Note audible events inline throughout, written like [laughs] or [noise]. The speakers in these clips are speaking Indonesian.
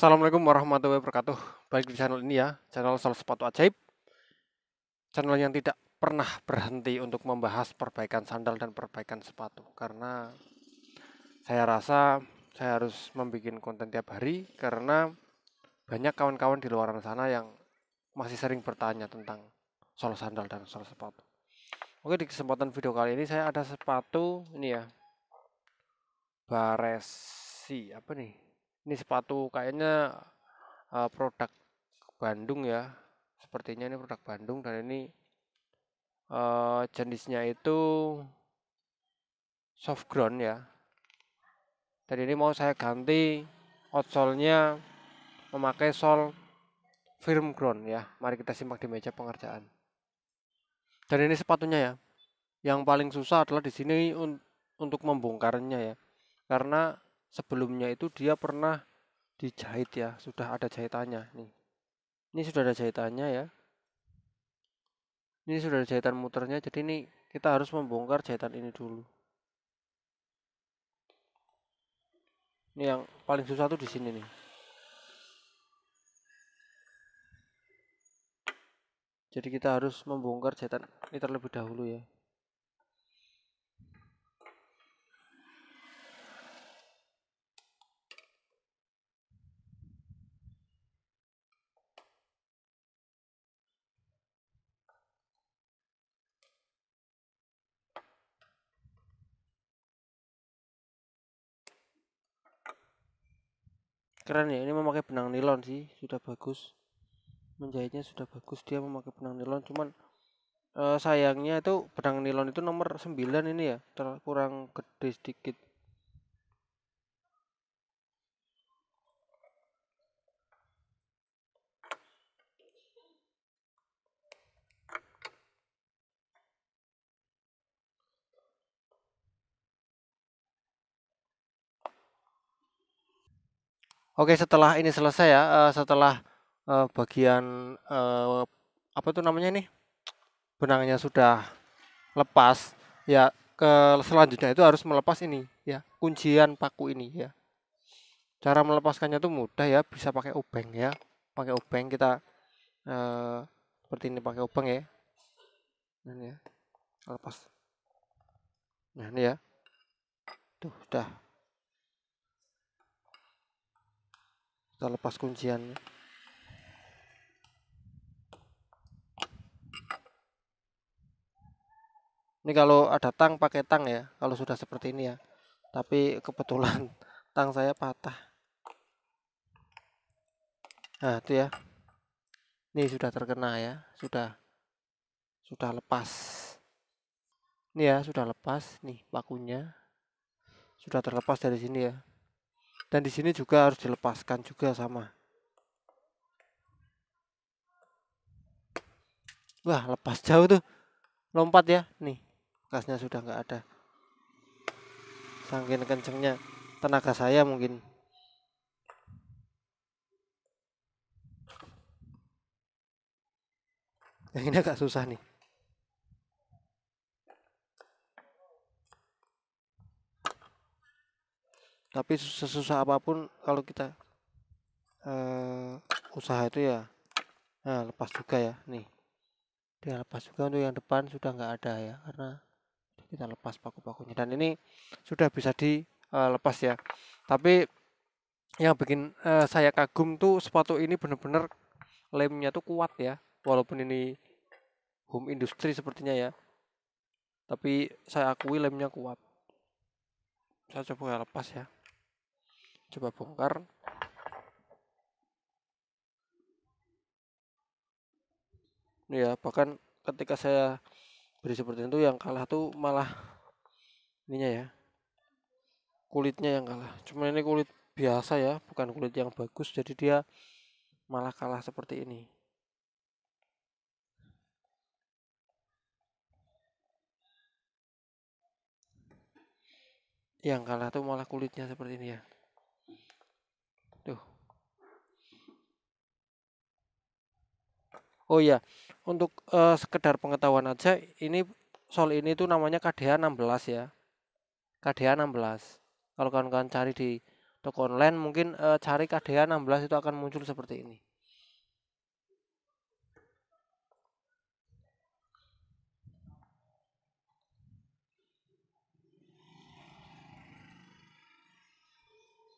Assalamualaikum warahmatullahi wabarakatuh. Baik di channel ini ya, channel Sol Sepatu Ajaib. Channel yang tidak pernah berhenti untuk membahas perbaikan sandal dan perbaikan sepatu. Karena saya rasa saya harus membuat konten tiap hari karena banyak kawan-kawan di luar sana yang masih sering bertanya tentang sol sandal dan sol sepatu. Oke, di kesempatan video kali ini saya ada sepatu ini ya. Baresi, apa nih? ini sepatu kayaknya uh, produk Bandung ya sepertinya ini produk Bandung dan ini uh, jenisnya itu soft ground ya dan ini mau saya ganti outsole-nya memakai sol firm ground ya mari kita simak di meja pengerjaan dan ini sepatunya ya yang paling susah adalah di sini un untuk membongkarnya ya karena sebelumnya itu dia pernah dijahit ya sudah ada jahitannya nih ini sudah ada jahitannya ya ini sudah ada jahitan muternya jadi ini kita harus membongkar jahitan ini dulu ini yang paling susah tuh di sini nih jadi kita harus membongkar jahitan ini terlebih dahulu ya keren ya ini memakai benang nilon sih sudah bagus menjahitnya sudah bagus dia memakai benang nilon cuman e, sayangnya itu benang nilon itu nomor 9 ini ya terkurang gede sedikit Oke, setelah ini selesai ya, uh, setelah uh, bagian uh, apa itu namanya ini benangnya sudah lepas, ya ke selanjutnya itu harus melepas ini ya, kuncian paku ini ya. Cara melepaskannya itu mudah ya, bisa pakai obeng ya. Pakai obeng kita uh, seperti ini pakai obeng ya. Ini ya. Lepas. Nah, ini ya. Tuh, sudah kita lepas kunciannya ini kalau ada tang pakai tang ya kalau sudah seperti ini ya tapi kebetulan [laughs] tang saya patah nah itu ya ini sudah terkena ya sudah sudah lepas ini ya sudah lepas nih pakunya sudah terlepas dari sini ya dan di sini juga harus dilepaskan juga sama wah lepas jauh tuh lompat ya nih bekasnya sudah nggak ada sangkin kencengnya tenaga saya mungkin yang ini agak susah nih tapi sesusah apapun kalau kita uh, usaha itu ya nah lepas juga ya nih dia lepas juga untuk yang depan sudah nggak ada ya karena kita lepas paku-pakunya dan ini sudah bisa dilepas eh, ya tapi yang bikin uh, saya kagum tuh sepatu ini bener-bener lemnya tuh kuat ya walaupun ini home industry sepertinya ya tapi saya akui lemnya kuat saya coba lepas ya coba bongkar ini ya bahkan ketika saya beri seperti itu yang kalah tuh malah ininya ya kulitnya yang kalah cuma ini kulit biasa ya bukan kulit yang bagus jadi dia malah kalah seperti ini yang kalah tuh malah kulitnya seperti ini ya oh ya untuk uh, sekedar pengetahuan aja ini sol ini tuh namanya KDH 16 ya KDH 16 kalau kawan-kawan cari di toko online mungkin uh, cari KDH 16 itu akan muncul seperti ini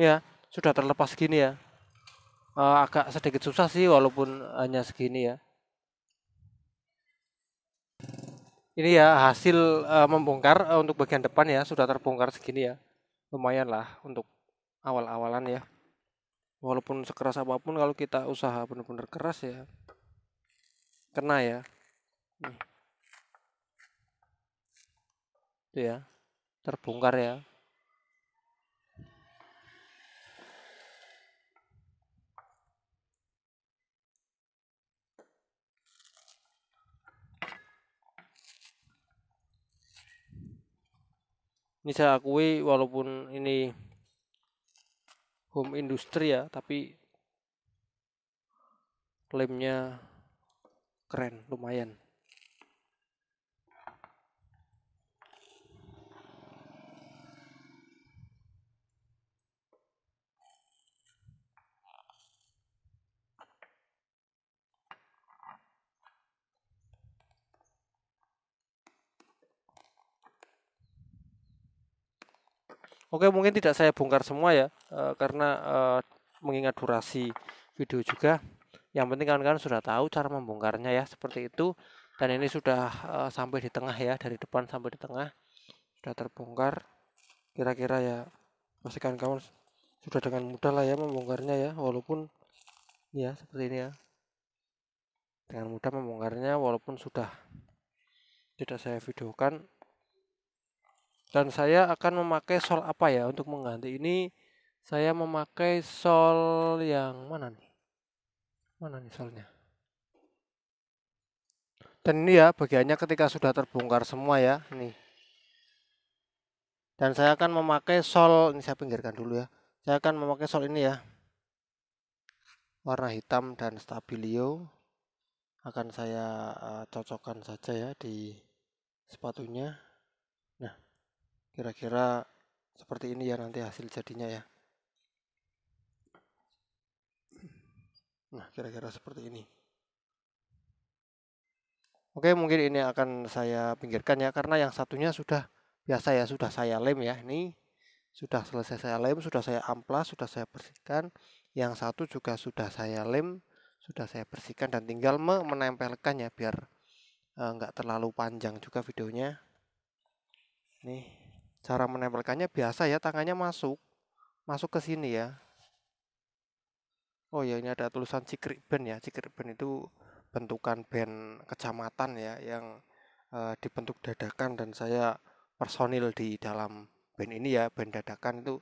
ya sudah terlepas gini ya uh, agak sedikit susah sih walaupun hanya segini ya ini ya hasil uh, membongkar uh, untuk bagian depan ya sudah terbongkar segini ya lumayan lah untuk awal-awalan ya walaupun sekeras apapun kalau kita usaha benar-benar keras ya kena ya hmm. itu ya terbongkar ya ini saya akui walaupun ini home industri ya tapi lemnya keren lumayan Oke, mungkin tidak saya bongkar semua ya, e, karena e, mengingat durasi video juga. Yang penting kawan-kawan sudah tahu cara membongkarnya ya, seperti itu. Dan ini sudah e, sampai di tengah ya, dari depan sampai di tengah. Sudah terbongkar. Kira-kira ya, pasti kawan-kawan sudah dengan mudah lah ya membongkarnya ya, walaupun ya seperti ini ya. Dengan mudah membongkarnya walaupun sudah tidak saya videokan dan saya akan memakai sol apa ya untuk mengganti ini saya memakai sol yang mana nih mana nih solnya dan ini ya bagiannya ketika sudah terbongkar semua ya nih dan saya akan memakai sol ini saya pinggirkan dulu ya saya akan memakai sol ini ya warna hitam dan stabilio akan saya uh, cocokkan saja ya di sepatunya nah kira-kira seperti ini ya nanti hasil jadinya ya nah kira-kira seperti ini oke mungkin ini akan saya pinggirkan ya karena yang satunya sudah biasa ya sudah saya lem ya ini sudah selesai saya lem sudah saya amplas sudah saya bersihkan yang satu juga sudah saya lem sudah saya bersihkan dan tinggal menempelkannya biar enggak eh, terlalu panjang juga videonya nih cara menempelkannya biasa ya tangannya masuk masuk ke sini ya oh ya ini ada tulisan cikrik band ya cikrik band itu bentukan band kecamatan ya yang e, dibentuk dadakan dan saya personil di dalam band ini ya band dadakan itu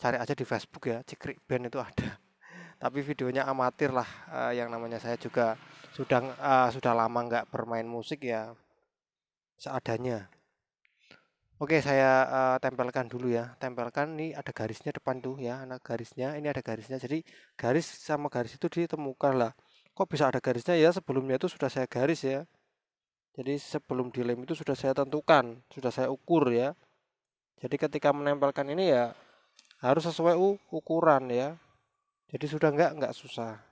cari aja di Facebook ya cikrik band itu ada [laughs] tapi videonya amatir lah uh, yang namanya saya juga sudah uh, sudah lama nggak bermain musik ya seadanya Oke, saya uh, tempelkan dulu ya. Tempelkan ini ada garisnya depan tuh ya, anak garisnya, ini ada garisnya. Jadi garis sama garis itu ditemukan lah. Kok bisa ada garisnya ya? Sebelumnya itu sudah saya garis ya. Jadi sebelum dilem itu sudah saya tentukan, sudah saya ukur ya. Jadi ketika menempelkan ini ya harus sesuai ukuran ya. Jadi sudah enggak enggak susah.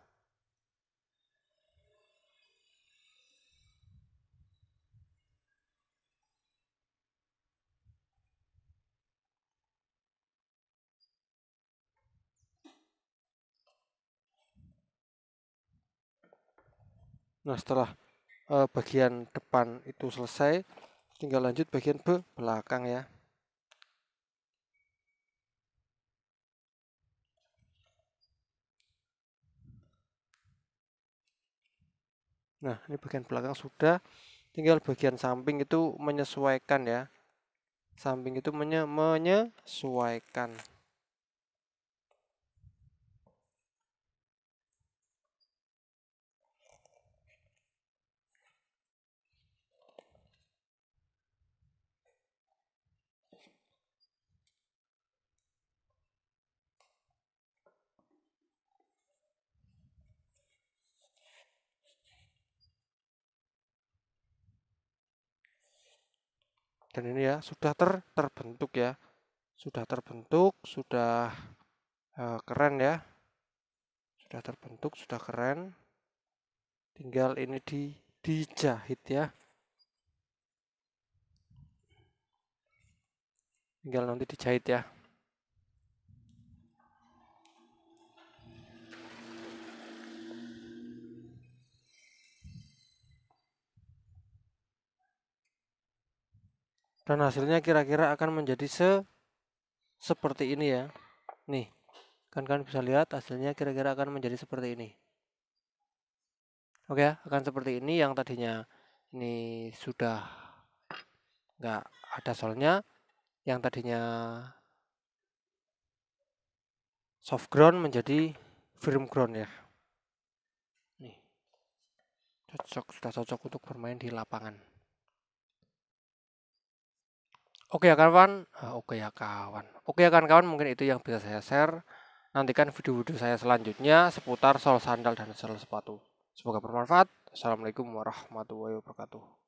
Nah setelah uh, bagian depan itu selesai, tinggal lanjut bagian be belakang ya. Nah ini bagian belakang sudah, tinggal bagian samping itu menyesuaikan ya. Samping itu menye menyesuaikan. dan ini ya sudah ter terbentuk ya sudah terbentuk sudah uh, keren ya sudah terbentuk sudah keren tinggal ini di dijahit ya tinggal nanti dijahit ya dan hasilnya kira-kira akan menjadi se seperti ini ya nih kan kan bisa lihat hasilnya kira-kira akan menjadi seperti ini oke akan seperti ini yang tadinya ini sudah nggak ada solnya yang tadinya soft ground menjadi firm ground ya nih cocok sudah cocok untuk bermain di lapangan Oke ya kawan, eh, oke ya kawan. Oke ya kawan-kawan, mungkin itu yang bisa saya share. Nantikan video-video saya selanjutnya seputar sol sandal dan sol sepatu. Semoga bermanfaat. Assalamualaikum warahmatullahi wabarakatuh.